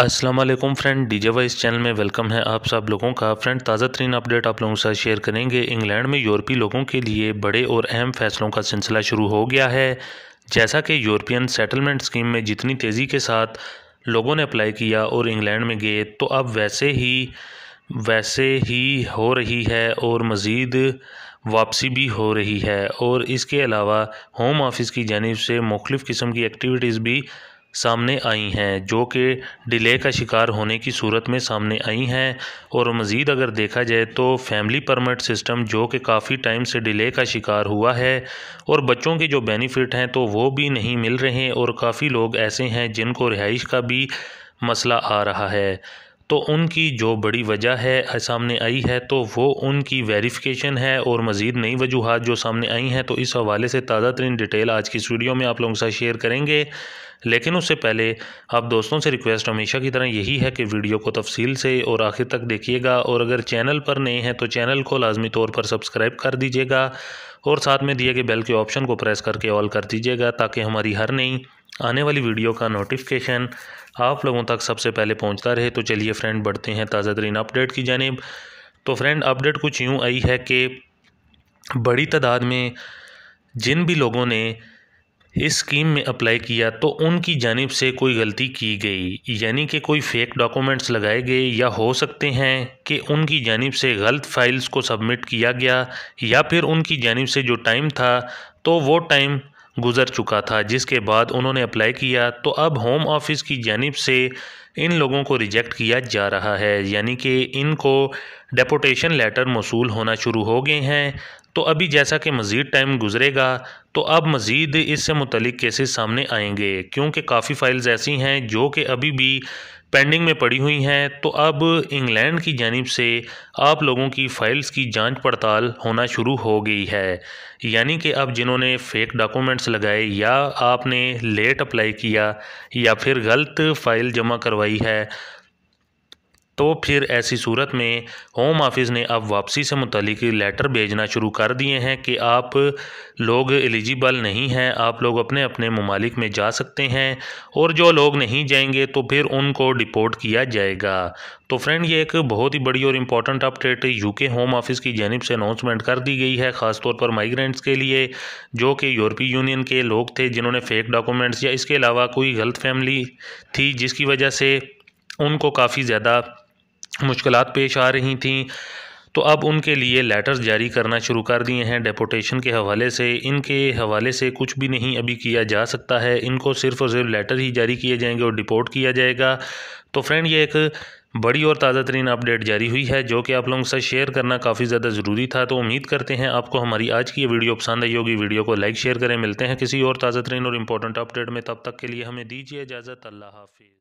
Aslam friend DJ voice channel में welcome है आप सब लोगों का फ्रेंड ताज़ा तरीन अपडेट आप लोगों के साथ शेयर करेंगे इंग्लैंड में यूरोपी लोगों के लिए बड़े और अहम फैसलों का सिलसिला शुरू हो गया है जैसा कि यूरोपियन सेटलमेंट स्कीम में जितनी तेज़ी के साथ लोगों ने अप्लाई किया और इंग्लैंड में गए तो अब वैसे ही वैसे ही हो रही है और मज़ीद वापसी भी हो रही है और इसके अलावा होम ऑफिस की जानब से मुख्तफ़ किस्म की एक्टिविटीज़ भी सामने आई हैं जो कि डिले का शिकार होने की सूरत में सामने आई हैं और मज़ीद अगर देखा जाए तो फैमिली परमिट सिस्टम जो कि काफ़ी टाइम से डिले का शिकार हुआ है और बच्चों के जो बेनिफिट हैं तो वो भी नहीं मिल रहे और काफ़ी लोग ऐसे हैं जिनको रिहाइश का भी मसला आ रहा है तो उनकी जो बड़ी वजह है सामने आई है तो वो उनकी वेरिफिकेशन है और मज़ीद नई वजूहत जो सामने आई हैं तो इस हवाले से ताज़ा तरीन डिटेल आज की इस वीडियो में आप लोगों के साथ शेयर करेंगे लेकिन उससे पहले आप दोस्तों से रिक्वेस्ट हमेशा की तरह यही है कि वीडियो को तफसील से और आखिर तक देखिएगा और अगर चैनल पर नए हैं तो चैनल को लाजमी तौर पर सब्सक्राइब कर दीजिएगा और साथ में दिए गए बेल के ऑप्शन को प्रेस करके ऑल कर दीजिएगा ताकि हमारी हर नई आने वाली वीडियो का नोटिफिकेशन आप लोगों तक सबसे पहले पहुंचता रहे तो चलिए फ्रेंड बढ़ते हैं ताज़ा तरीन अपडेट की जानब तो फ्रेंड अपडेट कुछ यूँ आई है कि बड़ी तादाद में जिन भी लोगों ने इस स्कीम में अप्लाई किया तो उनकी जानब से कोई गलती की गई यानी कि कोई फेक डॉक्यूमेंट्स लगाए गए या हो सकते हैं कि उनकी जानब से गलत फाइल्स को सबमिट किया गया या फिर उनकी जानब से जो टाइम था तो वो टाइम गुज़र चुका था जिसके बाद उन्होंने अप्लाई किया तो अब होम ऑफिस की जानब से इन लोगों को रिजेक्ट किया जा रहा है यानी कि इनको डेपोटेशन लेटर मौसू होना शुरू हो गए हैं तो अभी जैसा कि मज़ीद टाइम गुजरेगा तो अब मज़ीद इससे मुतलिक केसेस सामने आएंगे क्योंकि काफ़ी फ़ाइल्स ऐसी हैं जो कि अभी भी पेंडिंग में पड़ी हुई हैं तो अब इंग्लैंड की जानब से आप लोगों की फ़ाइल्स की जांच पड़ताल होना शुरू हो गई है यानी कि अब जिन्होंने फेक डॉक्यूमेंट्स लगाए या आपने लेट अप्लाई किया या फिर गलत फ़ाइल जमा करवाई है तो फिर ऐसी सूरत में होम ऑफिस ने अब वापसी से मुतलिक लेटर भेजना शुरू कर दिए हैं कि आप लोग एलिजिबल नहीं हैं आप लोग अपने अपने ममालिक में जा सकते हैं और जो लोग नहीं जाएंगे तो फिर उनको डिपोर्ट किया जाएगा तो फ्रेंड ये एक बहुत ही बड़ी और important update UK home office की जानब से अनाउंसमेंट कर दी गई है ख़ासतौर पर माइग्रेंट्स के लिए जो कि यूरोपीय यूनियन के लोग थे जिन्होंने फेक डॉक्यूमेंट्स या इसके अलावा कोई गलत फैमिली थी जिसकी वजह से उनको काफ़ी ज़्यादा मुश्किल पेश आ रही थी तो अब उनके लिए लेटर्स जारी करना शुरू कर दिए हैं डेपोटेशन के हवाले से इनके हवाले से कुछ भी नहीं अभी किया जा सकता है इनको सिर्फ और सिर्फ लेटर ही जारी किए जाएंगे और डिपोर्ट किया जाएगा तो फ्रेंड ये एक बड़ी और ताज़ा तरीन अपडेट जारी हुई है जो कि आप लोगों के साथ शेयर करना काफ़ी ज़्यादा ज़रूरी था तो उम्मीद करते हैं आपको हमारी आज की वीडियो पसंद आई होगी वीडियो को लाइक शेयर करें मिलते हैं किसी और ताज़ा तरीन और इम्पोर्टेंट अपडेट में तब तक के लिए हमें दीजिए इजाज़त अल्लाह हाफिज़